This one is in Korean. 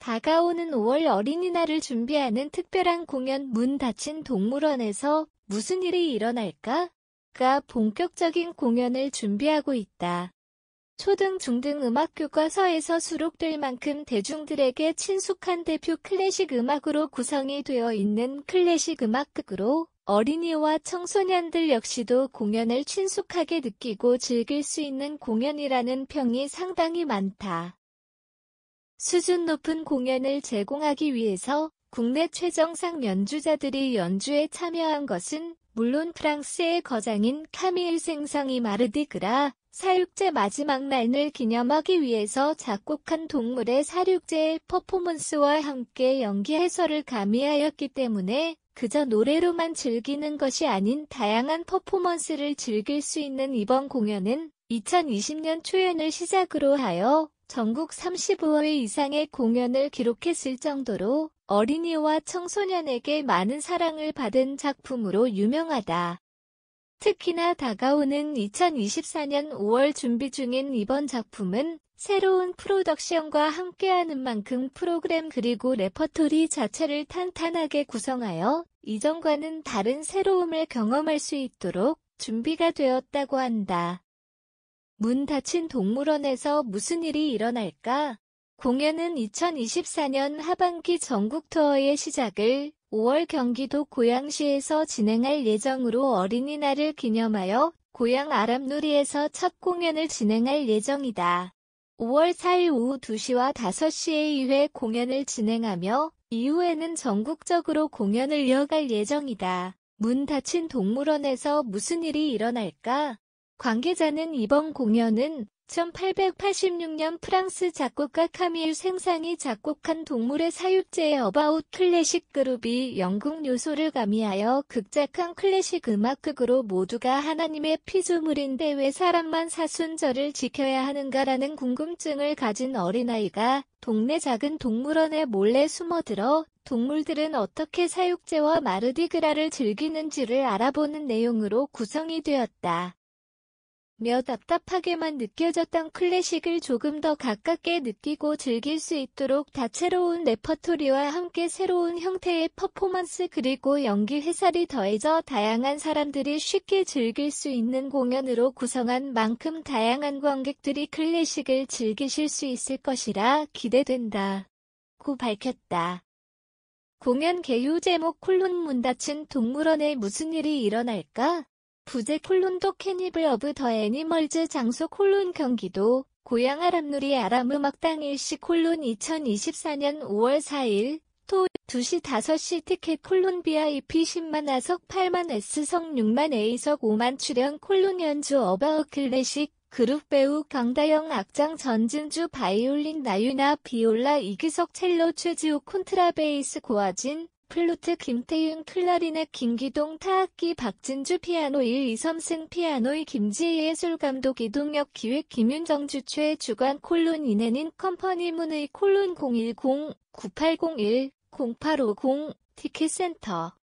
다가오는 5월 어린이날을 준비하는 특별한 공연 문 닫힌 동물원에서 무슨 일이 일어날까? 가 본격적인 공연을 준비하고 있다. 초등 중등 음악 교과서에서 수록될 만큼 대중들에게 친숙한 대표 클래식 음악으로 구성이 되어 있는 클래식 음악극으로 어린이와 청소년들 역시도 공연을 친숙하게 느끼고 즐길 수 있는 공연이라는 평이 상당히 많다. 수준 높은 공연을 제공하기 위해서 국내 최정상 연주자들이 연주에 참여한 것은 물론 프랑스의 거장인 카밀 미 생성이 마르디그라 사육제 마지막 날을 기념하기 위해서 작곡한 동물의 사육제의 퍼포먼스와 함께 연기 해설을 가미하였기 때문에 그저 노래로만 즐기는 것이 아닌 다양한 퍼포먼스를 즐길 수 있는 이번 공연은 2020년 초연을 시작으로 하여 전국 35회 이상의 공연을 기록했을 정도로 어린이와 청소년에게 많은 사랑을 받은 작품으로 유명하다. 특히나 다가오는 2024년 5월 준비 중인 이번 작품은 새로운 프로덕션과 함께하는 만큼 프로그램 그리고 레퍼토리 자체를 탄탄하게 구성하여 이전과는 다른 새로움을 경험할 수 있도록 준비가 되었다고 한다. 문 닫힌 동물원에서 무슨 일이 일어날까? 공연은 2024년 하반기 전국 투어의 시작을 5월 경기도 고양시에서 진행할 예정으로 어린이날을 기념하여 고양 아람누리에서 첫 공연을 진행할 예정이다. 5월 4일 오후 2시와 5시에 2회 공연을 진행하며 이후에는 전국적으로 공연을 이어갈 예정이다. 문 닫힌 동물원에서 무슨 일이 일어날까? 관계자는 이번 공연은 1886년 프랑스 작곡가 카밀 미 생상이 작곡한 동물의 사육제의 어바웃 클래식 그룹이 영국 요소를 가미하여 극작한 클래식 음악극으로 모두가 하나님의 피조물인데 왜 사람만 사순절을 지켜야 하는가라는 궁금증을 가진 어린아이가 동네 작은 동물원에 몰래 숨어들어 동물들은 어떻게 사육제와 마르디그라를 즐기는지를 알아보는 내용으로 구성이 되었다. 며 답답하게만 느껴졌던 클래식을 조금 더 가깝게 느끼고 즐길 수 있도록 다채로운 레퍼토리와 함께 새로운 형태의 퍼포먼스 그리고 연기 회사를 더해져 다양한 사람들이 쉽게 즐길 수 있는 공연으로 구성한 만큼 다양한 관객들이 클래식을 즐기실 수 있을 것이라 기대된다. 고 밝혔다. 공연 개요 제목 콜론 문 닫힌 동물원에 무슨 일이 일어날까? 부제 콜론도 캐니블 어브 더 애니멀즈 장소 콜론 경기도 고양 아람누리 아람음악당 일시 콜론 2024년 5월 4일 토 2시 5시 티켓 콜론 VIP 10만 아석 8만 S석 6만 A석 5만 출연 콜론 연주 어바웃 클래식 그룹 배우 강다영 악장 전진주 바이올린 나유나 비올라 이기석 첼로 최지우 콘트라베이스 고아진 플루트 김태윤 클라리넷 김기동 타악기 박진주 피아노 1 이섬승 피아노의 김지혜 예술감독 이동혁 기획 김윤정 주최 주관 콜론 이해는 컴퍼니 문의 콜론 010-9801-0850 티켓센터